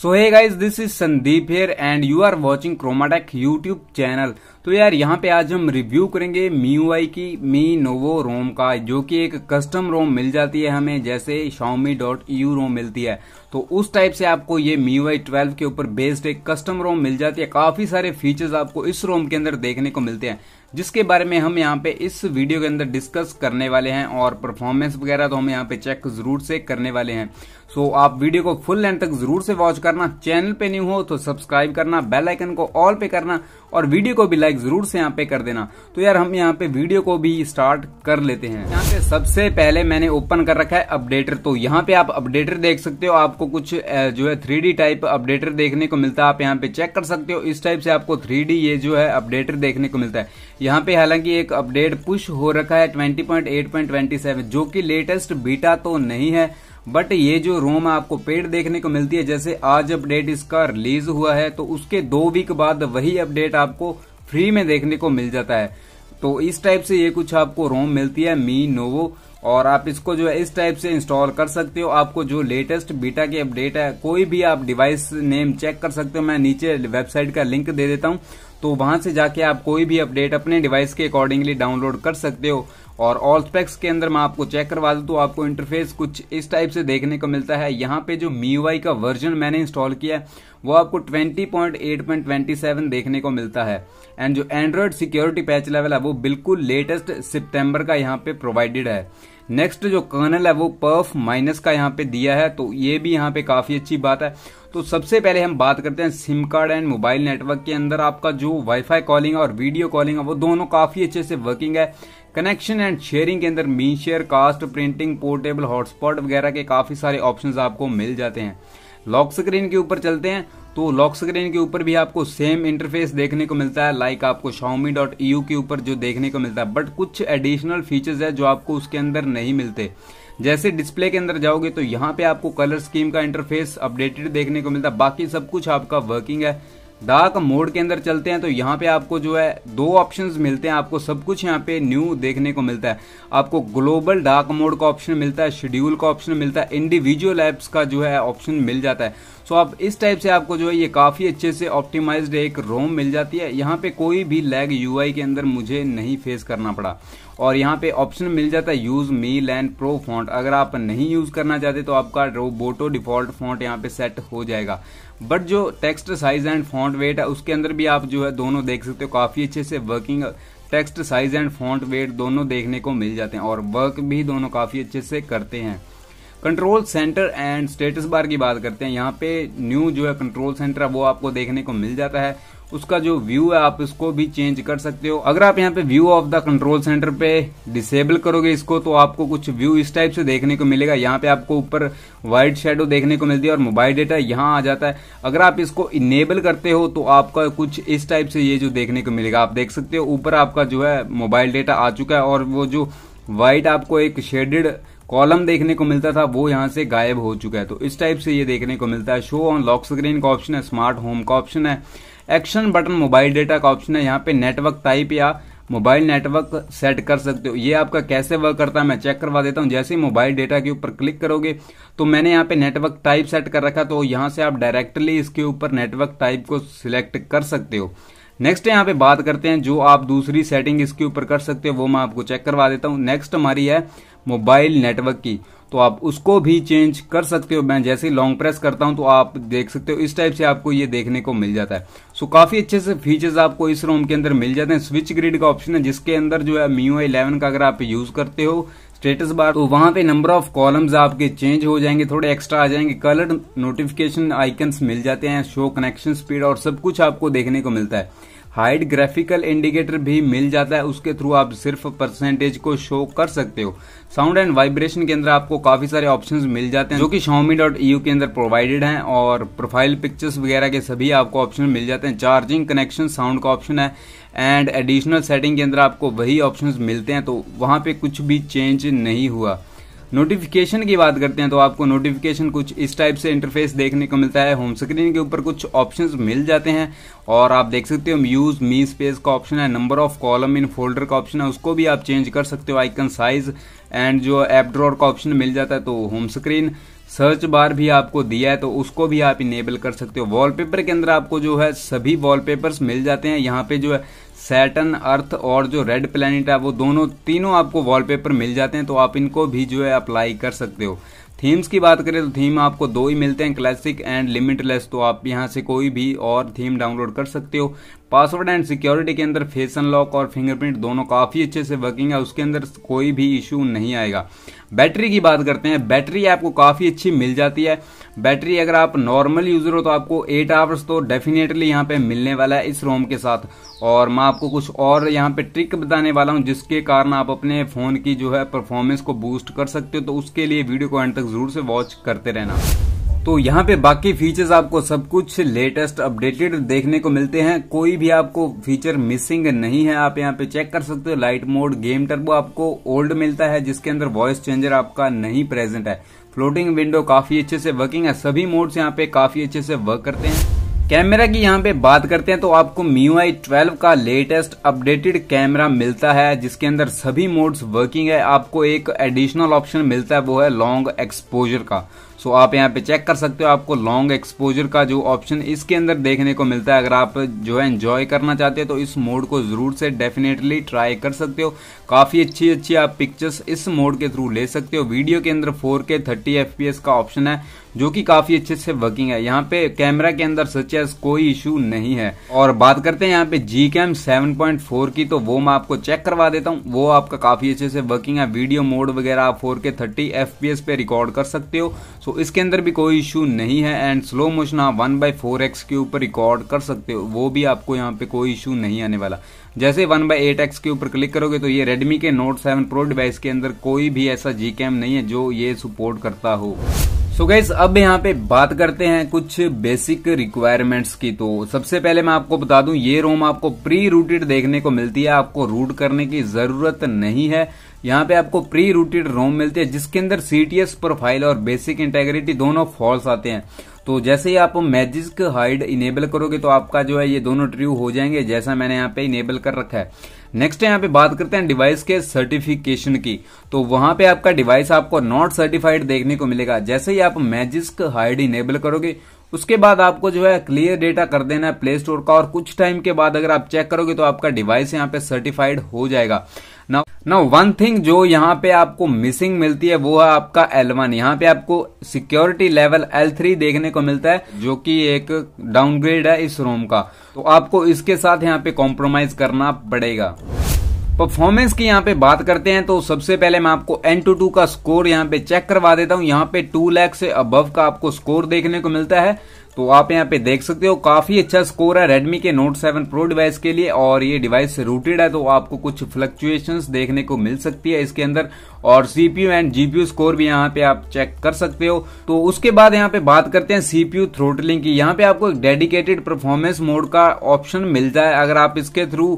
So hey guys this is Sandeep here and you are watching Chromatech YouTube channel. तो यार यहाँ पे आज हम रिव्यू करेंगे MIUI की मी नोवो रोम का जो कि एक कस्टम रोम मिल जाती है हमें जैसे शाउमी डॉट यू रोम मिलती है तो उस टाइप से आपको ये MIUI 12 के ऊपर बेस्ड एक कस्टम रोम मिल जाती है काफी सारे फीचर्स आपको इस रोम के अंदर देखने को मिलते हैं जिसके बारे में हम यहाँ पे इस वीडियो के अंदर डिस्कस करने वाले हैं और परफॉर्मेंस वगैरह तो हम यहाँ पे चेक जरूर से करने वाले हैं सो so, आप वीडियो को फुल लेंथ तक जरूर से वॉच करना चैनल पे न्यू हो तो सब्सक्राइब करना बेल आइकन को ऑल पे करना और वीडियो को भी लाइक लाइक जरूर से यहाँ पे कर देना तो यार हम यहाँ पे वीडियो को भी स्टार्ट कर लेते हैं यहाँ पे सबसे पहले मैंने ओपन कर रखा है अपडेटर तो यहाँ पे आप अपडेटर देख सकते हो आपको कुछ जो है थ्री टाइप अपडेटर देखने को मिलता है आप यहाँ पे चेक कर सकते हो इस टाइप से आपको थ्री ये जो है अपडेटर देखने को मिलता है यहाँ पे हालांकि एक अपडेट पुश हो रखा है ट्वेंटी जो की लेटेस्ट बीटा तो नहीं है बट ये जो रोम आपको पेड देखने को मिलती है जैसे आज अपडेट इसका रिलीज हुआ है तो उसके दो वीक बाद वही अपडेट आपको फ्री में देखने को मिल जाता है तो इस टाइप से ये कुछ आपको रोम मिलती है मी नोवो और आप इसको जो है इस टाइप से इंस्टॉल कर सकते हो आपको जो लेटेस्ट बीटा की अपडेट है कोई भी आप डिवाइस नेम चेक कर सकते हो मैं नीचे वेबसाइट का लिंक दे देता हूँ तो वहां से जाके आप कोई भी अपडेट अपने डिवाइस के अकॉर्डिंगली डाउनलोड कर सकते हो और ऑल स्पेक्स के अंदर मैं आपको चेक करवा दूँ तो आपको इंटरफेस कुछ इस टाइप से देखने को मिलता है यहाँ पे जो MIUI का वर्जन मैंने इंस्टॉल किया है वो आपको 20.8.27 देखने को मिलता है एंड जो एंड्रॉयड सिक्योरिटी पैच लेवल है वो बिल्कुल लेटेस्ट सितंबर का यहाँ पे प्रोवाइडेड है नेक्स्ट जो कर्नल है वो पर्फ माइनस का यहाँ पे दिया है तो ये भी यहाँ पे काफी अच्छी बात है तो सबसे पहले हम बात करते हैं SIM card and mobile network के अंदर आपका जो वाईफाई कॉलिंग और वीडियो कॉलिंग है वो दोनों काफी अच्छे से वर्किंग है कनेक्शन एंड शेयरिंग के अंदर mean share cast printing portable hotspot वगैरह के काफी सारे ऑप्शन आपको मिल जाते हैं लॉक स्क्रीन के ऊपर चलते हैं तो लॉक स्क्रीन के ऊपर भी आपको सेम इंटरफेस देखने को मिलता है लाइक आपको शाउमी डॉट ईयू के ऊपर जो देखने को मिलता है बट कुछ एडिशनल फीचर्स है जो आपको उसके अंदर नहीं मिलते जैसे डिस्प्ले के अंदर जाओगे तो यहाँ पे आपको कलर स्कीम का इंटरफेस अपडेटेड देखने को मिलता है बाकी सब कुछ आपका वर्किंग है डार्क मोड के अंदर चलते हैं तो यहाँ पे आपको जो है दो ऑप्शंस मिलते हैं आपको सब कुछ यहाँ पे न्यू देखने को मिलता है आपको ग्लोबल डार्क मोड का ऑप्शन मिलता है शेड्यूल का ऑप्शन मिलता है इंडिविजुअल ऐप्स का जो है ऑप्शन मिल जाता है सो so, आप इस टाइप से आपको जो है ये काफ़ी अच्छे से ऑप्टिमाइज्ड एक रोम मिल जाती है यहाँ पे कोई भी लैग यूआई के अंदर मुझे नहीं फेस करना पड़ा और यहाँ पे ऑप्शन मिल जाता है use me land pro font अगर आप नहीं यूज करना चाहते तो आपका रोबोटो डिफॉल्ट फॉन्ट यहाँ पे सेट हो जाएगा बट जो text size and font weight है उसके अंदर भी आप जो है दोनों देख सकते हो काफी अच्छे से working text size and font weight दोनों देखने को मिल जाते हैं और वर्क भी दोनों काफी अच्छे से करते हैं control centre and status bar की बात करते हैं यहाँ पे न्यू जो है कंट्रोल सेंटर है वो आपको देखने को मिल जाता है उसका जो व्यू है आप इसको भी चेंज कर सकते हो अगर आप यहाँ पे view of the control centre पे डिसेबल करोगे इसको तो आपको कुछ व्यू इस टाइप से देखने को मिलेगा यहाँ पे आपको ऊपर वाइट शेडो देखने को मिलती है और मोबाइल डेटा यहाँ आ जाता है अगर आप इसको इनेबल करते हो तो आपका कुछ इस टाइप से ये जो देखने को मिलेगा आप देख सकते हो ऊपर आपका जो है मोबाइल डेटा आ चुका है और वो जो व्हाइट आपको एक शेडेड कॉलम देखने को मिलता था वो यहाँ से गायब हो चुका है तो इस टाइप से ये देखने को मिलता है शो ऑन लॉक स्क्रीन का ऑप्शन है स्मार्ट होम का ऑप्शन है एक्शन बटन मोबाइल डेटा का ऑप्शन है यहाँ पे नेटवर्क टाइप या मोबाइल नेटवर्क सेट कर सकते हो ये आपका कैसे वर्क करता है मैं चेक करवा देता हूँ जैसे ही मोबाइल डेटा के ऊपर क्लिक करोगे तो मैंने यहाँ पे नेटवर्क टाइप सेट कर रखा तो यहाँ से आप डायरेक्टली इसके ऊपर नेटवर्क टाइप को सिलेक्ट कर सकते हो नेक्स्ट यहाँ पे बात करते हैं जो आप दूसरी सेटिंग इसके ऊपर कर सकते हो वो मैं आपको चेक करवा देता हूँ नेक्स्ट हमारी है मोबाइल नेटवर्क की तो आप उसको भी चेंज कर सकते हो मैं जैसे लॉन्ग प्रेस करता हूं तो आप देख सकते हो इस टाइप से आपको ये देखने को मिल जाता है सो काफी अच्छे से फीचर्स आपको इस रोम के अंदर मिल जाते हैं स्विच ग्रिड का ऑप्शन है जिसके अंदर जो है मीओ 11 का अगर आप यूज करते हो स्टेटस बार तो वहां पे नंबर ऑफ कॉलम्स आपके चेंज हो जाएंगे थोड़े एक्स्ट्रा आ जाएंगे कलर्ड नोटिफिकेशन आइकन्स मिल जाते हैं शो कनेक्शन स्पीड और सब कुछ आपको देखने को मिलता है हाइड ग्राफिकल इंडिकेटर भी मिल जाता है उसके थ्रू आप सिर्फ परसेंटेज को शो कर सकते हो साउंड एंड वाइब्रेशन के अंदर आपको काफी सारे ऑप्शन मिल जाते हैं जो कि शॉमी डॉट यू के अंदर प्रोवाइडेड हैं और प्रोफाइल पिक्चर्स वगैरह के सभी आपको ऑप्शन मिल जाते हैं चार्जिंग कनेक्शन साउंड का ऑप्शन है एंड एडिशनल सेटिंग के अंदर आपको वही ऑप्शन मिलते हैं तो वहाँ पर कुछ भी चेंज नहीं हुआ नोटिफिकेशन की बात करते हैं तो आपको नोटिफिकेशन कुछ इस टाइप से इंटरफेस देखने को मिलता है होम स्क्रीन के ऊपर कुछ ऑप्शंस मिल जाते हैं और आप देख सकते हो यूज मी स्पेस का ऑप्शन है number of column in folder का ऑप्शन है उसको भी आप चेंज कर सकते हो आइकन साइज एंड जो एप ड्रॉर का ऑप्शन मिल जाता है तो होम स्क्रीन सर्च बार भी आपको दिया है तो उसको भी आप इनेबल कर सकते हो वॉलपेपर के अंदर आपको जो है सभी वॉलपेपर्स मिल जाते हैं यहाँ पे जो है सैटन अर्थ और जो रेड प्लानिट है वो दोनों तीनों आपको वॉलपेपर मिल जाते हैं तो आप इनको भी जो है अप्लाई कर सकते हो थीम्स की बात करें तो थीम आपको दो ही मिलते हैं क्लासिक एंड लिमिटलेस तो आप यहाँ से कोई भी और थीम डाउनलोड कर सकते हो पासवर्ड एंड सिक्योरिटी के अंदर फेस अनलॉक और फिंगरप्रिंट दोनों काफ़ी अच्छे से वर्किंग है उसके अंदर कोई भी इशू नहीं आएगा बैटरी की बात करते हैं बैटरी आपको काफ़ी अच्छी मिल जाती है बैटरी अगर आप नॉर्मल यूज़र हो तो आपको एट आवर्स तो डेफिनेटली यहाँ पे मिलने वाला है इस रोम के साथ और मैं आपको कुछ और यहाँ पे ट्रिक बताने वाला हूँ जिसके कारण आप अपने फ़ोन की जो है परफॉर्मेंस को बूस्ट कर सकते हो तो उसके लिए वीडियो को एंड तक ज़रूर से वॉच करते रहना तो यहाँ पे बाकी फीचर्स आपको सब कुछ लेटेस्ट अपडेटेड देखने को मिलते हैं कोई भी आपको फीचर मिसिंग नहीं है आप यहाँ पे चेक कर सकते हो लाइट मोड गेम टर्बो आपको ओल्ड मिलता है जिसके अंदर वॉइस चेंजर आपका नहीं प्रेजेंट है फ्लोटिंग विंडो काफी अच्छे से वर्किंग है सभी मोड्स यहाँ पे काफी अच्छे से वर्क करते हैं कैमरा की यहाँ पे बात करते हैं तो आपको MIUI 12 का लेटेस्ट अपडेटेड कैमरा मिलता है जिसके अंदर सभी मोड्स वर्किंग है आपको एक एडिशनल ऑप्शन मिलता है वो है लॉन्ग एक्सपोजर का सो आप यहाँ पे चेक कर सकते हो आपको लॉन्ग एक्सपोजर का जो ऑप्शन इसके अंदर देखने को मिलता है अगर आप जो है एंजॉय करना चाहते हो तो इस मोड को ज़रूर से डेफिनेटली ट्राई कर सकते हो काफ़ी अच्छी अच्छी आप पिक्चर्स इस मोड के थ्रू ले सकते हो वीडियो के अंदर फोर के थर्टी एफ का ऑप्शन है जो कि काफ़ी अच्छे से वर्किंग है यहाँ पे कैमरा के अंदर सच एस कोई इशू नहीं है और बात करते हैं यहाँ पे G cam seven point four की तो वो मैं आपको चेक करवा देता हूँ वो आपका काफ़ी अच्छे से वर्किंग है वीडियो मोड वगैरह आप फोर के थर्टी एफ पे रिकॉर्ड कर सकते हो सो इसके अंदर भी कोई इशू नहीं है एंड स्लो मोशन आप वन बाई फोर एक्स के ऊपर रिकॉर्ड कर सकते हो वो भी आपको यहाँ पे कोई इशू नहीं आने वाला जैसे वन बाई एट एक्स के ऊपर क्लिक करोगे तो ये रेडमी के नोट सेवन प्रो डिवाइस के अंदर कोई भी ऐसा जी नहीं है जो ये सपोर्ट करता हो सो so गैस अब यहाँ पे बात करते हैं कुछ बेसिक रिक्वायरमेंट्स की तो सबसे पहले मैं आपको बता दूं ये रोम आपको प्री रूटेड देखने को मिलती है आपको रूट करने की जरूरत नहीं है यहाँ पे आपको प्री रूटेड रोम मिलती है जिसके अंदर सीटीएस प्रोफाइल और बेसिक इंटेग्रिटी दोनों फॉल्स आते हैं तो जैसे ही आप मैजिक हाइड इनेबल करोगे तो आपका जो है ये दोनों ट्रू हो जाएंगे जैसा मैंने यहाँ पे इनेबल कर रखा है नेक्स्ट यहाँ पे बात करते हैं डिवाइस के सर्टिफिकेशन की तो वहां पे आपका डिवाइस आपको नॉट सर्टिफाइड देखने को मिलेगा जैसे ही आप मैजिस्क हाइड इनेबल करोगे उसके बाद आपको जो है क्लियर डेटा कर देना है प्ले स्टोर का और कुछ टाइम के बाद अगर आप चेक करोगे तो आपका डिवाइस यहाँ पे सर्टिफाइड हो जाएगा ना ना वन थिंग जो यहाँ पे आपको मिसिंग मिलती है वो है आपका एल वन यहाँ पे आपको सिक्योरिटी लेवल एल थ्री देखने को मिलता है जो कि एक डाउनग्रेड है इस रोम का तो आपको इसके साथ यहाँ पे कॉम्प्रोमाइज करना पड़ेगा परफॉर्मेंस की यहाँ पे बात करते हैं तो सबसे पहले मैं आपको एन टू टू का स्कोर यहाँ पे चेक करवा देता हूँ यहाँ पे टू लैख से अबव का आपको स्कोर देखने को मिलता है तो आप यहाँ पे देख सकते हो काफी अच्छा स्कोर है Redmi के Note 7 Pro डिवाइस के लिए और ये डिवाइस रूटेड है तो आपको कुछ फ्लक्चुएशंस देखने को मिल सकती है इसके अंदर और सीपीयू एंड जीपीयू स्कोर भी यहाँ पे आप चेक कर सकते हो तो उसके बाद यहाँ पे बात करते हैं सीपीयू थ्रोटलिंग की यहाँ पे आपको एक डेडिकेटेड परफॉर्मेंस मोड का ऑप्शन मिलता है अगर आप इसके थ्रू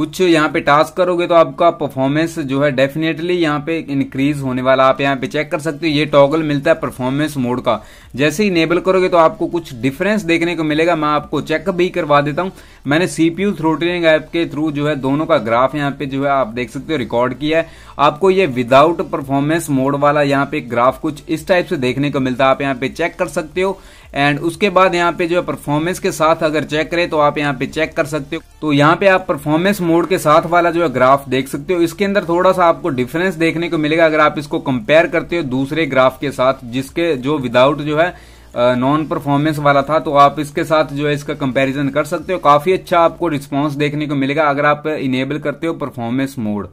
कुछ यहाँ पे टास्क करोगे तो आपका परफॉर्मेंस जो है डेफिनेटली यहाँ पे इंक्रीज होने वाला आप यहाँ पे चेक कर सकते हो ये टॉगल मिलता है परफॉर्मेंस मोड का जैसे ही इनेबल करोगे तो आपको कुछ डिफरेंस देखने को मिलेगा मैं आपको चेक भी करवा देता हूँ मैंने सीपीयू थ्रोटिंग ऐप के थ्रू जो है दोनों का ग्राफ यहाँ पे जो है आप देख सकते हो रिकॉर्ड किया है आपको ये विदाउट परफॉर्मेंस मोड वाला यहाँ पे ग्राफ कुछ इस टाइप से देखने को मिलता है आप यहाँ पे चेक कर सकते हो एंड उसके बाद यहाँ पे जो है परफॉर्मेंस के साथ अगर चेक करें तो आप यहाँ पे चेक कर सकते हो तो यहाँ पे आप परफॉर्मेंस मोड के साथ वाला जो है ग्राफ देख सकते हो इसके अंदर थोड़ा सा आपको डिफरेंस देखने को मिलेगा अगर आप इसको कंपेयर करते हो दूसरे ग्राफ के साथ जिसके जो विदाउट जो है नॉन परफॉर्मेंस वाला था तो आप इसके साथ जो है इसका कंपैरिजन कर सकते हो काफी अच्छा आपको रिस्पांस देखने को मिलेगा अगर आप इनेबल करते हो परफॉर्मेंस मोड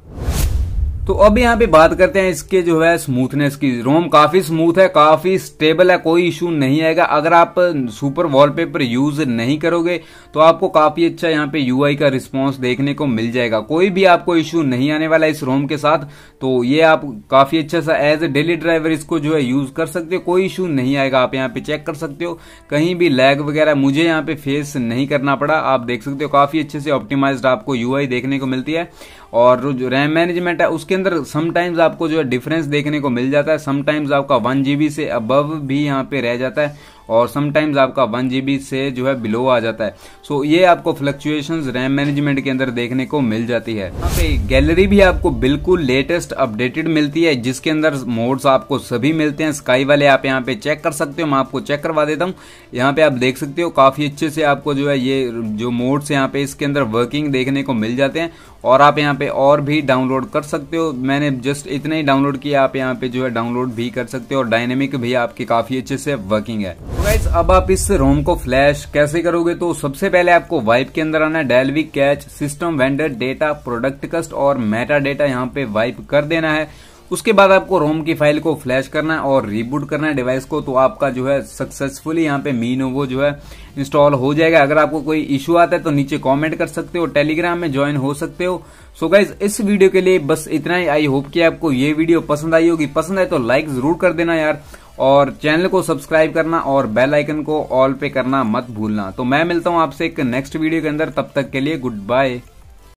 तो अब यहाँ पे बात करते हैं इसके जो है स्मूथनेस की रोम काफी स्मूथ है काफी स्टेबल है कोई इशू नहीं आएगा अगर आप सुपर वॉलपेपर यूज नहीं करोगे तो आपको काफी अच्छा यहाँ पे यूआई का रिस्पॉन्स देखने को मिल जाएगा कोई भी आपको इशू नहीं आने वाला इस रोम के साथ तो ये आप काफी अच्छा सा एज ए डेली ड्राइवर इसको जो है यूज कर सकते हो कोई इशू नहीं आएगा आप यहाँ पे चेक कर सकते हो कहीं भी लैग वगैरह मुझे यहाँ पे फेस नहीं करना पड़ा आप देख सकते हो काफी अच्छे से ऑप्टिमाइज आपको यूआई देखने को मिलती है और जो रैम मैनेजमेंट है उसके अंदर समटाइम्स आपको जो है डिफरेंस देखने को मिल जाता है समटाइम्स आपका वन जी से अबव भी यहाँ पे रह जाता है और समटाइम्स आपका वन जी से जो है बिलो आ जाता है सो ये आपको फ्लक्चुएशन रैम मैनेजमेंट के अंदर देखने को मिल जाती है यहाँ पे गैलरी भी आपको बिल्कुल लेटेस्ट अपडेटेड मिलती है जिसके अंदर मोड्स आपको सभी मिलते हैं स्काई वाले आप यहाँ पे चेक कर सकते हो मैं आपको चेक करवा देता हूँ यहाँ पे आप देख सकते हो काफ़ी अच्छे से आपको जो है ये जो मोड्स यहाँ पे इसके अंदर वर्किंग देखने को मिल जाते हैं और आप यहाँ पे और भी डाउनलोड कर सकते हो मैंने जस्ट इतने ही डाउनलोड किया आप यहाँ पे जो है डाउनलोड भी कर सकते हो और डायनेमिक भी आपकी काफ़ी अच्छे से वर्किंग है गाइज अब आप इस रोम को फ्लैश कैसे करोगे तो सबसे पहले आपको वाइप के अंदर आना dalvik cache system vendor data product cust और मेटा डेटा यहाँ पे वाइप कर देना है उसके बाद आपको रोम की फाइल को फ्लैश करना है और रीबूट करना है डिवाइस को तो आपका जो है सक्सेसफुली यहाँ पे मीन वो जो है इंस्टॉल हो जाएगा अगर आपको कोई इश्यू आता है तो नीचे कमेंट कर सकते हो टेलीग्राम में ज्वाइन हो सकते हो सो so गाइज इस वीडियो के लिए बस इतना ही आई होप कि आपको ये वीडियो पसंद आई होगी पसंद आए तो लाइक जरूर कर देना यार और चैनल को सब्सक्राइब करना और बेल आइकन को ऑल पे करना मत भूलना तो मैं मिलता हूं आपसे एक नेक्स्ट वीडियो के अंदर तब तक के लिए गुड बाय